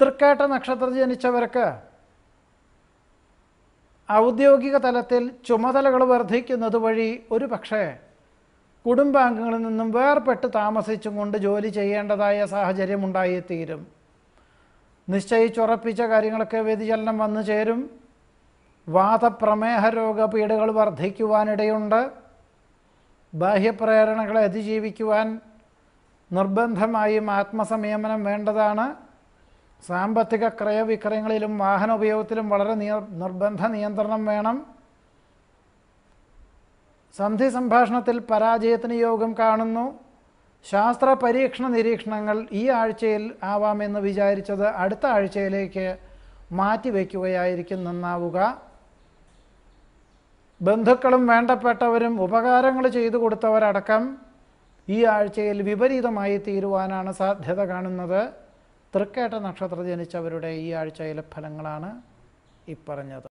തൃക്കേട്ട നക്ഷത്രത്തിൽ ജനിച്ചവർക്ക് ഔദ്യോഗിക തലത്തിൽ ചുമതലകൾ വർദ്ധിക്കുന്നത് വഴി ഒരു പക്ഷേ കുടുംബാംഗങ്ങളിൽ നിന്നും വേർപെട്ട് താമസിച്ചും കൊണ്ട് ജോലി ചെയ്യേണ്ടതായ സാഹചര്യം ഉണ്ടായിത്തീരും നിശ്ചയിച്ചുറപ്പിച്ച കാര്യങ്ങളൊക്കെ വ്യതിചലനം വന്നു ചേരും വാദപ്രമേഹ രോഗപീടുകൾ വർദ്ധിക്കുവാനിടയുണ്ട് ബാഹ്യപ്രേരണകളെ അതിജീവിക്കുവാൻ നിർബന്ധമായും ആത്മസംയമനം വേണ്ടതാണ് സാമ്പത്തിക ക്രയവിക്രയങ്ങളിലും വാഹന ഉപയോഗത്തിലും വളരെ നിർബന്ധ നിയന്ത്രണം വേണം സന്ധി സംഭാഷണത്തിൽ പരാജയത്തിന് യോഗം കാണുന്നു ശാസ്ത്ര പരീക്ഷണ നിരീക്ഷണങ്ങൾ ഈ ആഴ്ചയിൽ ആവാമെന്ന് വിചാരിച്ചത് അടുത്ത ആഴ്ചയിലേക്ക് മാറ്റിവെക്കുകയായിരിക്കും നന്നാവുക ബന്ധുക്കളും വേണ്ടപ്പെട്ടവരും ഉപകാരങ്ങൾ ചെയ്തു കൊടുത്തവരടക്കം ഈ ആഴ്ചയിൽ വിപരീതമായി തീരുവാനാണ് സാധ്യത കാണുന്നത് തൃക്കേട്ട നക്ഷത്ര ജനിച്ചവരുടെ ഈ ആഴ്ചയിലെ ഫലങ്ങളാണ് ഇപ്പറഞ്ഞത്